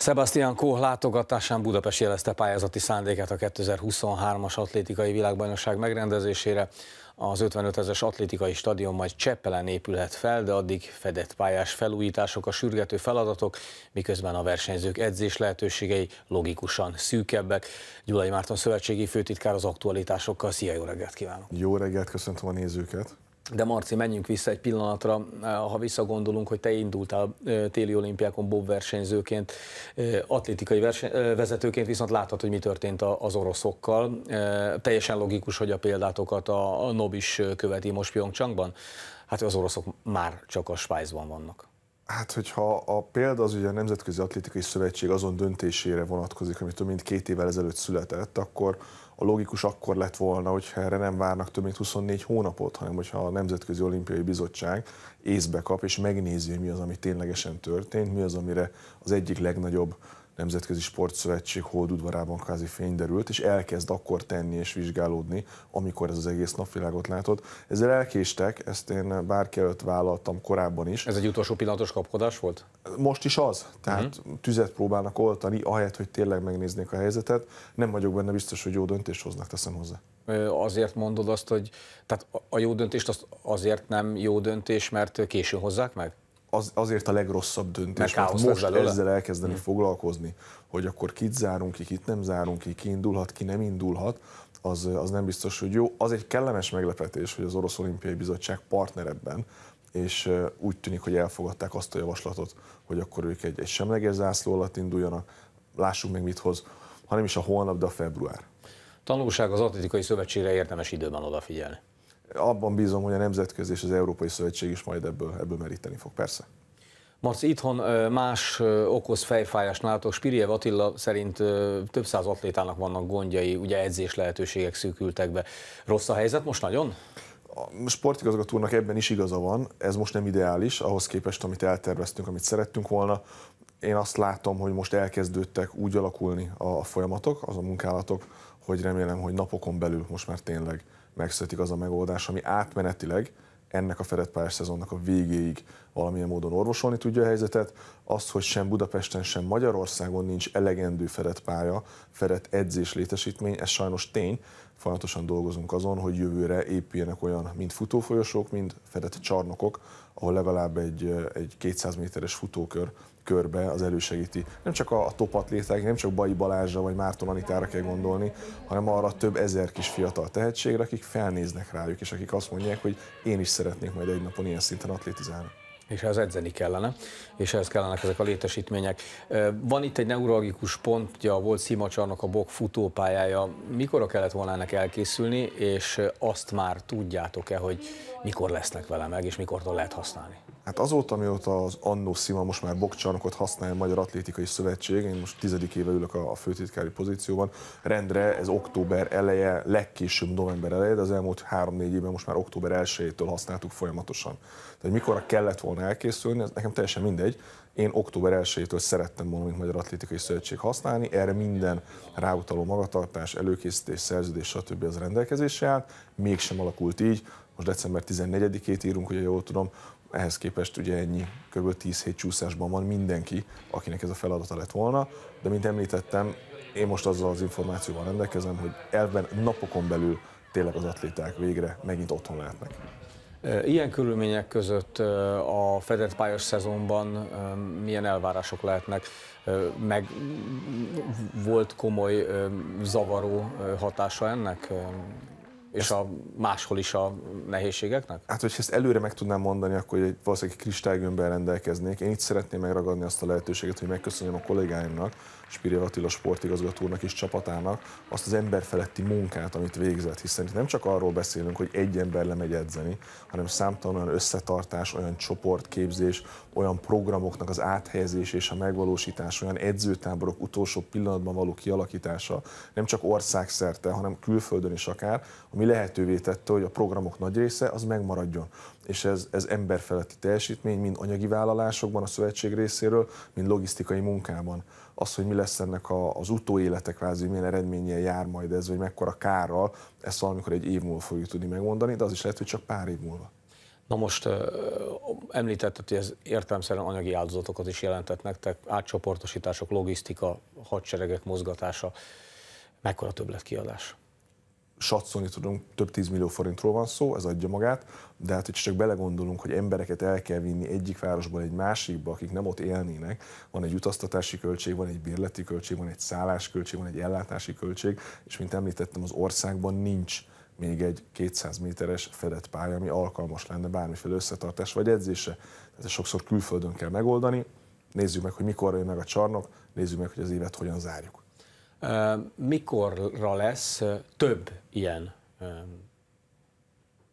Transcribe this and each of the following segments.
Sebastian Kó látogatásán Budapest jelezte pályázati szándékát a 2023-as atlétikai világbajnokság megrendezésére. Az 55 ezeres atlétikai stadion majd Cseppelen épülhet fel, de addig fedett pályás felújítások a sürgető feladatok, miközben a versenyzők edzés lehetőségei logikusan szűkebbek. Gyulai Márton szövetségi főtitkár az aktualitásokkal. Szia, jó reggelt kívánok! Jó reggelt, köszöntöm a nézőket! De Marci, menjünk vissza egy pillanatra, eh, ha visszagondolunk, hogy te indultál eh, téli olimpiákon bob versenyzőként, eh, atlétikai versen- vezetőként, viszont láthatod, hogy mi történt az oroszokkal. Teljesen logikus, hogy a példátokat a Nobis követi most Pyeongchangban. Hát az oroszok már csak a Svájcban vannak. Hát, hogyha a példa az ugye a Nemzetközi Atlétikai Szövetség azon döntésére vonatkozik, amit több mint két évvel ezelőtt született, akkor a logikus akkor lett volna, hogyha erre nem várnak több mint 24 hónapot, hanem hogyha a Nemzetközi Olimpiai Bizottság észbe kap és megnézi, hogy mi az, ami ténylegesen történt, mi az, amire az egyik legnagyobb Nemzetközi Sportszövetség holdudvarában kázi fény derült, és elkezd akkor tenni és vizsgálódni, amikor ez az egész napvilágot látott. Ezzel elkéstek, ezt én bárki előtt vállaltam korábban is. Ez egy utolsó pillanatos kapkodás volt? Most is az. Tehát uh-huh. tüzet próbálnak oltani, ahelyett, hogy tényleg megnéznék a helyzetet. Nem vagyok benne biztos, hogy jó döntést hoznak, teszem hozzá azért mondod azt, hogy tehát a jó döntést azt azért nem jó döntés, mert későn hozzák meg? az, azért a legrosszabb döntés, hogy mert most ezzel elkezdeni hmm. foglalkozni, hogy akkor kit zárunk ki, kit nem zárunk ki, ki indulhat, ki nem indulhat, az, az nem biztos, hogy jó. Az egy kellemes meglepetés, hogy az Orosz Olimpiai Bizottság partnerebben, és úgy tűnik, hogy elfogadták azt a javaslatot, hogy akkor ők egy, egy semleges zászló alatt induljanak, lássuk meg mit hoz, hanem is a holnap, de a február. Tanulság az Atletikai Szövetségre érdemes időben odafigyelni abban bízom, hogy a Nemzetközi és az Európai Szövetség is majd ebből, ebből meríteni fog, persze. Marci, itthon más okoz fejfájást nálatok. Spiriev Attila szerint több száz atlétának vannak gondjai, ugye edzés lehetőségek szűkültek be. Rossz a helyzet most nagyon? A sportigazgatónak ebben is igaza van, ez most nem ideális, ahhoz képest, amit elterveztünk, amit szerettünk volna. Én azt látom, hogy most elkezdődtek úgy alakulni a folyamatok, az a munkálatok, hogy remélem, hogy napokon belül most már tényleg megszületik az a megoldás, ami átmenetileg ennek a fedett szezonnak a végéig valamilyen módon orvosolni tudja a helyzetet. Azt, hogy sem Budapesten, sem Magyarországon nincs elegendő fedett pálya, fedett edzés létesítmény, ez sajnos tény. Folyamatosan dolgozunk azon, hogy jövőre épüljenek olyan, mint futófolyosók, mint fedett csarnokok, ahol legalább egy, egy 200 méteres futókör körbe, az elősegíti. Nem csak a, a atléták, nem csak Bai Balázsra vagy Márton Anitára kell gondolni, hanem arra több ezer kis fiatal tehetségre, akik felnéznek rájuk, és akik azt mondják, hogy én is szeretnék majd egy napon ilyen szinten atlétizálni és ez edzeni kellene, és ehhez kellenek ezek a létesítmények. Van itt egy neurologikus pontja, volt Szimacsarnok a bok futópályája. Mikor kellett volna ennek elkészülni, és azt már tudjátok-e, hogy mikor lesznek vele meg, és mikor lehet használni? Hát azóta, mióta az Annó Szima most már bokcsarnokot használja a Magyar Atlétikai Szövetség, én most tizedik éve ülök a, a főtitkári pozícióban, rendre ez október eleje, legkésőbb november eleje, de az elmúlt három 4 évben most már október 1-től használtuk folyamatosan. Tehát mikorra kellett volna elkészülni, ez nekem teljesen mindegy. Én október 1-től szerettem volna, mint Magyar Atlétikai Szövetség használni, erre minden ráutaló magatartás, előkészítés, szerződés, stb. az rendelkezésre állt, mégsem alakult így. Most december 14-ét írunk, hogy jól tudom, ehhez képest ugye ennyi, kb. 10 hét csúszásban van mindenki, akinek ez a feladata lett volna, de mint említettem, én most azzal az információval rendelkezem, hogy elben napokon belül tényleg az atléták végre megint otthon lehetnek. E, ilyen körülmények között e, a fedett pályos szezonban e, milyen elvárások lehetnek, meg volt komoly zavaró hatása ennek? És a máshol is a nehézségeknek? Hát, hogyha ezt előre meg tudnám mondani, akkor egy valószínűleg kristálygömbben rendelkeznék. Én itt szeretném megragadni azt a lehetőséget, hogy megköszönjem a kollégáimnak, Spiri Attila sportigazgatónak és csapatának azt az emberfeletti munkát, amit végzett, hiszen itt nem csak arról beszélünk, hogy egy ember lemegy edzeni, hanem számtalan olyan összetartás, olyan csoportképzés, olyan programoknak az áthelyezés és a megvalósítás, olyan edzőtáborok utolsó pillanatban való kialakítása, nem csak országszerte, hanem külföldön is akár, ami lehetővé tette, hogy a programok nagy része az megmaradjon. És ez, ez emberfeletti teljesítmény, mind anyagi vállalásokban a szövetség részéről, mind logisztikai munkában. Az, hogy mi lesz ennek a, az utóélete kvázi, milyen eredménnyel jár majd ez, vagy mekkora kárral, ezt valamikor egy év múlva fogjuk tudni megmondani, de az is lehet, hogy csak pár év múlva. Na most említetted, hogy ez értelemszerűen anyagi áldozatokat is jelentett nektek, átcsoportosítások, logisztika, hadseregek mozgatása. Mekkora többletkiadás? kiadás? satszolni tudunk, több 10 millió forintról van szó, ez adja magát, de hát, hogy csak belegondolunk, hogy embereket el kell vinni egyik városból egy másikba, akik nem ott élnének, van egy utaztatási költség, van egy bérleti költség, van egy szállásköltség, van egy ellátási költség, és mint említettem, az országban nincs még egy 200 méteres fedett pálya, ami alkalmas lenne bármiféle összetartás vagy edzése. ez sokszor külföldön kell megoldani. Nézzük meg, hogy mikor jön meg a csarnok, nézzük meg, hogy az évet hogyan zárjuk. Mikorra lesz több ilyen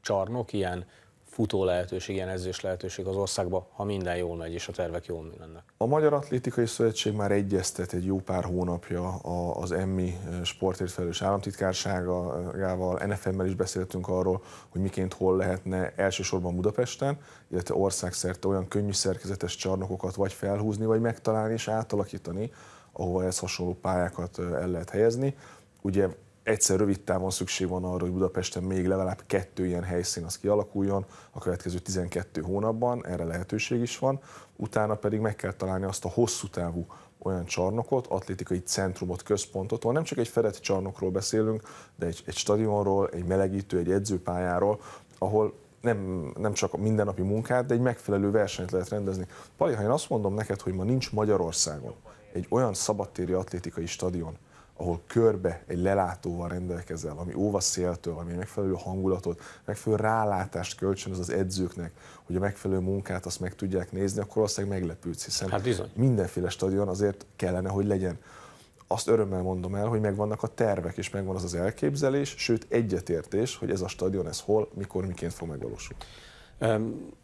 csarnok, ilyen futó lehetőség, ilyen ezős lehetőség az országba, ha minden jól megy és a tervek jól mennek. A Magyar Atlétikai Szövetség már egyeztet egy jó pár hónapja az emmi sportért felelős államtitkárságával, NFM-mel is beszéltünk arról, hogy miként hol lehetne elsősorban Budapesten, illetve országszerte olyan könnyű szerkezetes csarnokokat vagy felhúzni, vagy megtalálni és átalakítani, ahova ez hasonló pályákat el lehet helyezni. Ugye egyszer rövid távon szükség van arra, hogy Budapesten még legalább kettő ilyen helyszín az kialakuljon a következő 12 hónapban, erre lehetőség is van, utána pedig meg kell találni azt a hosszú távú olyan csarnokot, atlétikai centrumot, központot, ahol nem csak egy fedett csarnokról beszélünk, de egy, egy stadionról, egy melegítő, egy edzőpályáról, ahol nem, nem csak a mindennapi munkát, de egy megfelelő versenyt lehet rendezni. Pali, ha én azt mondom neked, hogy ma nincs Magyarországon egy olyan szabadtéri atlétikai stadion, ahol körbe egy lelátóval rendelkezel, ami óva széltől, ami megfelelő hangulatot, megfelelő rálátást kölcsönöz az edzőknek, hogy a megfelelő munkát azt meg tudják nézni, akkor valószínűleg meglepődsz, hiszen hát mindenféle stadion azért kellene, hogy legyen azt örömmel mondom el, hogy megvannak a tervek, és megvan az az elképzelés, sőt egyetértés, hogy ez a stadion, ez hol, mikor, miként fog megvalósulni.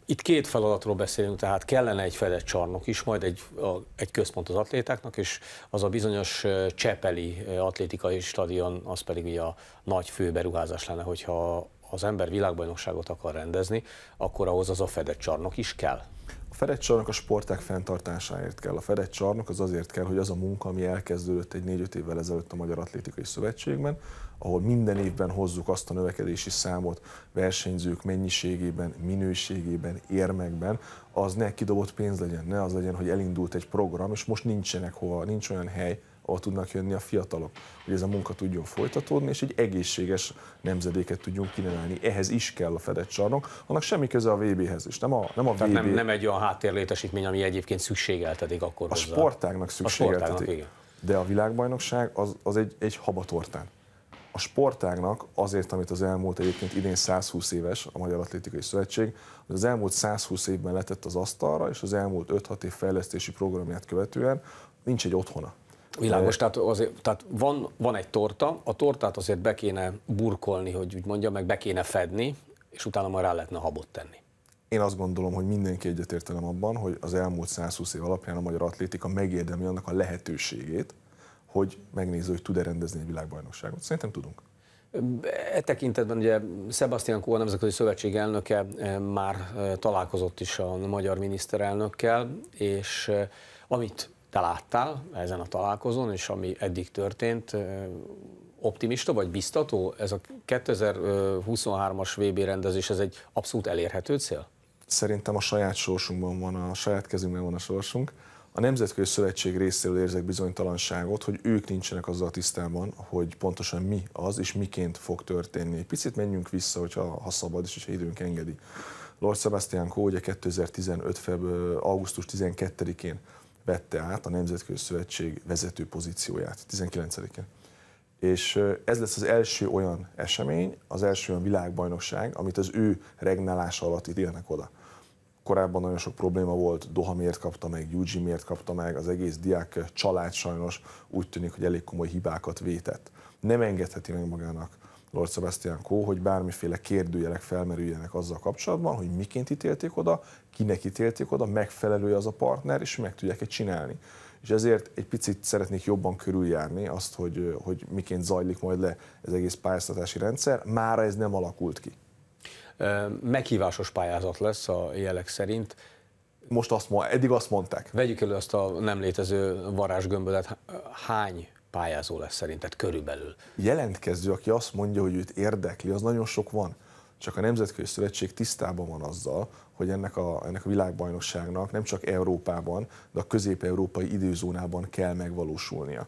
Itt két feladatról beszélünk, tehát kellene egy fedett csarnok is, majd egy, a, egy központ az atlétáknak, és az a bizonyos Csepeli atlétikai stadion, az pedig ugye a nagy fő beruházás lenne, hogyha ha az ember világbajnokságot akar rendezni, akkor ahhoz az a fedett csarnok is kell. A fedett csarnok a sporták fenntartásáért kell. A fedett csarnok az azért kell, hogy az a munka, ami elkezdődött egy 4-5 évvel ezelőtt a Magyar Atlétikai Szövetségben, ahol minden évben hozzuk azt a növekedési számot versenyzők mennyiségében, minőségében, érmekben, az ne kidobott pénz legyen, ne az legyen, hogy elindult egy program, és most nincsenek hova, nincs olyan hely, ahol tudnak jönni a fiatalok, hogy ez a munka tudjon folytatódni, és egy egészséges nemzedéket tudjunk kinevelni. Ehhez is kell a fedett csarnok, annak semmi köze a VB-hez, is. nem a, nem a Tehát VB. Nem, nem egy olyan háttérlétesítmény, ami egyébként szükségeltetik akkor A hozzá. sportágnak szükségeltetik. A sportágnak, igen. De a világbajnokság az, az egy, egy habatortán a sportágnak azért, amit az elmúlt egyébként idén 120 éves a Magyar Atlétikai Szövetség, az, az elmúlt 120 évben letett az asztalra, és az elmúlt 5-6 év fejlesztési programját követően nincs egy otthona. Világos, tehát, azért, tehát van, van egy torta, a tortát azért be kéne burkolni, hogy úgy mondjam, meg be kéne fedni, és utána már rá lehetne habot tenni. Én azt gondolom, hogy mindenki egyetértelem abban, hogy az elmúlt 120 év alapján a magyar atlétika megérdemli annak a lehetőségét, hogy megnézze, hogy tud-e rendezni egy világbajnokságot. Szerintem tudunk. E tekintetben ugye Sebastian Kóa nemzetközi szövetség elnöke e, már e, találkozott is a magyar miniszterelnökkel, és e, amit te láttál ezen a találkozón, és ami eddig történt, optimista vagy biztató? Ez a 2023-as VB rendezés, ez egy abszolút elérhető cél? Szerintem a saját sorsunkban van, a saját kezünkben van a sorsunk. A Nemzetközi Szövetség részéről érzek bizonytalanságot, hogy ők nincsenek azzal a tisztában, hogy pontosan mi az és miként fog történni. Egy picit menjünk vissza, hogyha, ha szabad és ha időnk engedi. Lord Sebastian Coe ugye 2015. Feb. augusztus 12-én vette át a Nemzetközi Szövetség vezető pozícióját 19-en. És ez lesz az első olyan esemény, az első olyan világbajnokság, amit az ő regnálása alatt ítélnek oda. Korábban nagyon sok probléma volt, Doha miért kapta meg, Yuji miért kapta meg, az egész diák család sajnos úgy tűnik, hogy elég komoly hibákat vétett. Nem engedheti meg magának Lord Sebastian Coe, hogy bármiféle kérdőjelek felmerüljenek azzal kapcsolatban, hogy miként ítélték oda, kinek ítélték oda, megfelelő az a partner, és meg tudják-e csinálni. És ezért egy picit szeretnék jobban körüljárni azt, hogy, hogy miként zajlik majd le ez egész pályáztatási rendszer. Mára ez nem alakult ki. Meghívásos pályázat lesz a jelek szerint most azt, eddig azt mondták. Vegyük elő azt a nem létező varázsgömbödet. Hány pályázó lesz szerinted körülbelül? Jelentkező, aki azt mondja, hogy őt érdekli, az nagyon sok van. Csak a Nemzetközi Szövetség tisztában van azzal, hogy ennek a, ennek a világbajnokságnak nem csak Európában, de a közép-európai időzónában kell megvalósulnia.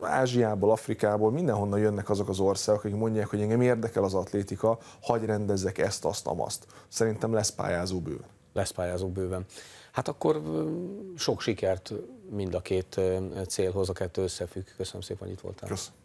Ázsiából, Afrikából, mindenhonnan jönnek azok az országok, akik mondják, hogy engem érdekel az atlétika, hagy rendezzek ezt, azt, amazt. Szerintem lesz pályázó bőven lesz pályázó bőven. Hát akkor sok sikert mind a két célhoz, a kettő összefügg. Köszönöm szépen, hogy itt voltál. Köszönöm.